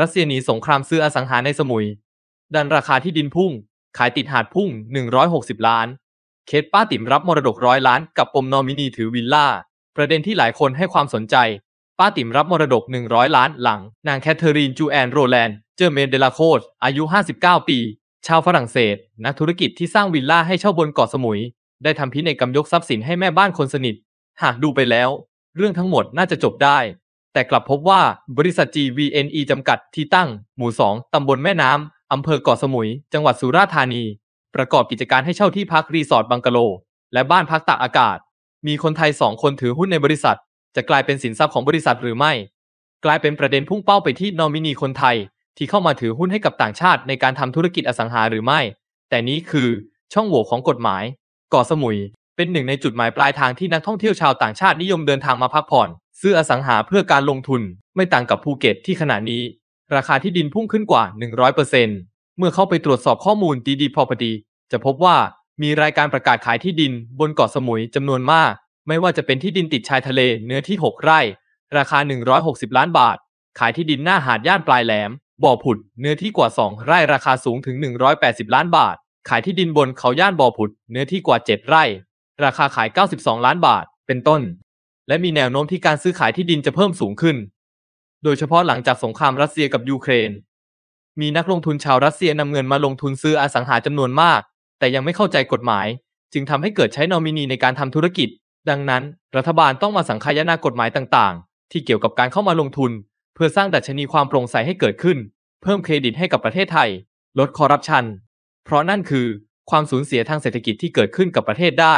รัสเซียหนีสงครามซื้ออสังหาในสมุย ดันราคาที่ดินพุ่ง ขายติดหาดพุ่ง 160 ล้านเคสป้าติ๋มรับมรดกร้อยล้านกับปมนอมินีถือวิลล่า ประเด็นที่หลายคนให้ความสนใจ ป้าติ๋มรับมรดก 100 ล้านหลัง นางแคทเธอรีน จูแอนโรแลนด์ เจอเมนเดลาโคสอายุ 59 ปี ชาวฝรั่งเศส นักธุรกิจที่สร้างวิลล่าให้เช่าบนเกาะสมุย ได้ทำพินัยกรรมยกทรัพย์สินให้แม่บ้านคนสนิทหากดูไปแล้ว เรื่องทั้งหมดน่าจะจบได้แต่กลับพบว่าบริษัท GVNE จำกัดที่ตั้ง หมู่ 2 ตำบลแม่น้ำ อำเภอเกาะสมุย จังหวัดสุราษฎร์ธานี ประกอบกิจการให้เช่าที่พักรีสอร์ทบังกะโล และบ้านพักตากอากาศ มีคนไทย 2 คนถือหุ้นในบริษัท จะกลายเป็นสินทรัพย์ของบริษัทหรือไม่ กลายเป็นประเด็นพุ่งเป้าไปที่นอมินีคนไทย ที่เข้ามาถือหุ้นให้กับต่างชาติ ในการทำธุรกิจอสังหาหรือไม่ แต่นี้คือ ช่องโหว่ของกฎหมายเกาะสมุย เป็นหนึ่งในจุดหมายปลายทางที่นักท่องเที่ยวชาวต่างชาตินิยมเดินทางมาพักผ่อนซื้ออสังหาเพื่อการลงทุนไม่ต่างกับภูเก็ตที่ขณะนี้ ราคาที่ดินพุ่งขึ้นกว่า 100%เมื่อเข้าไปตรวจสอบข้อมูลดีดีพอพอดีจะพบว่ามีรายการประกาศขายที่ดินบนเกาะสมุยจำนวนมาก ไม่ว่าจะเป็นที่ดินติดชายทะเลเนื้อที่ 6 ไร่ราคา 160 ล้านบาท ขายที่ดินหน้าหาดย่านปลายแหลม บ่อผุด เนื้อที่กว่า 2 ไร่ ราคาสูงถึง 180 ล้านบาท ขายที่ดินบนเขาย่านบ่อผุด เนื้อที่กว่า 7 ไร่ ราคาขาย 92 ล้านบาท เป็นต้นและมีแนวโน้มที่การซื้อขายที่ดินจะเพิ่มสูงขึ้น โดยเฉพาะหลังจากสงครามรัสเซียกับยูเครน มีนักลงทุนชาวรัสเซียนำเงินมาลงทุนซื้ออสังหาจำนวนมาก แต่ยังไม่เข้าใจกฎหมาย จึงทำให้เกิดใช้นอมินีในการทำธุรกิจ ดังนั้น รัฐบาลต้องมาสังคายนากฎหมายต่าง ๆ ที่เกี่ยวกับการเข้ามาลงทุน เพื่อสร้างดัชนีความโปร่งใสให้เกิดขึ้น เพิ่มเครดิตให้กับประเทศไทย ลดคอร์รัปชัน เพราะนั่นคือความสูญเสียทางเศรษฐกิจที่เกิดขึ้นกับประเทศได้